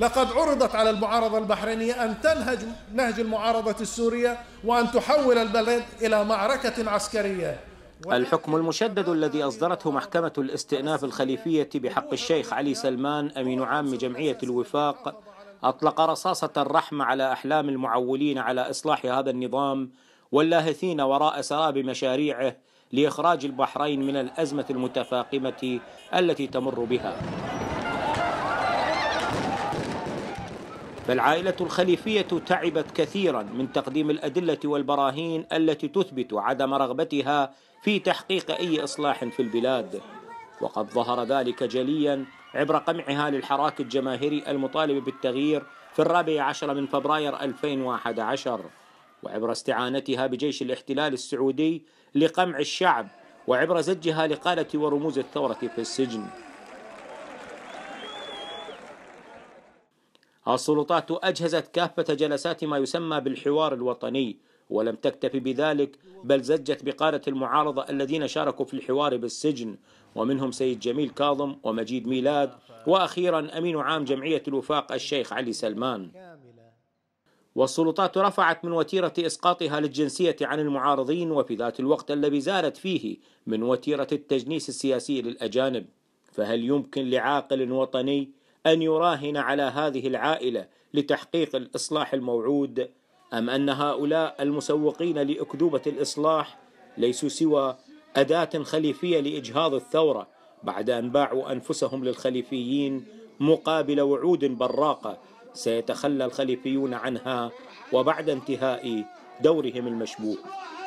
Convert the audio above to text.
لقد عرضت على المعارضة البحرينية أن تنهج نهج المعارضة السورية وأن تحول البلد إلى معركة عسكرية الحكم المشدد الذي أصدرته محكمة الاستئناف الخليفية بحق الشيخ علي سلمان أمين عام جمعية الوفاق أطلق رصاصة الرحمة على أحلام المعولين على إصلاح هذا النظام واللاهثين وراء سراب مشاريعه لإخراج البحرين من الأزمة المتفاقمة التي تمر بها فالعائلة الخليفية تعبت كثيرا من تقديم الأدلة والبراهين التي تثبت عدم رغبتها في تحقيق أي إصلاح في البلاد وقد ظهر ذلك جليا عبر قمعها للحراك الجماهيري المطالب بالتغيير في الرابع عشر من فبراير 2011 وعبر استعانتها بجيش الاحتلال السعودي لقمع الشعب وعبر زجها لقالة ورموز الثورة في السجن السلطات أجهزت كافة جلسات ما يسمى بالحوار الوطني ولم تكتف بذلك بل زجت بقادة المعارضة الذين شاركوا في الحوار بالسجن ومنهم سيد جميل كاظم ومجيد ميلاد وأخيرا أمين عام جمعية الوفاق الشيخ علي سلمان والسلطات رفعت من وتيرة إسقاطها للجنسية عن المعارضين وفي ذات الوقت الذي زالت فيه من وتيرة التجنيس السياسي للأجانب فهل يمكن لعاقل وطني أن يراهن على هذه العائلة لتحقيق الإصلاح الموعود أم أن هؤلاء المسوقين لأكذوبة الإصلاح ليسوا سوى أداة خليفية لإجهاض الثورة بعد أن باعوا أنفسهم للخليفيين مقابل وعود براقة سيتخلى الخليفيون عنها وبعد انتهاء دورهم المشبوه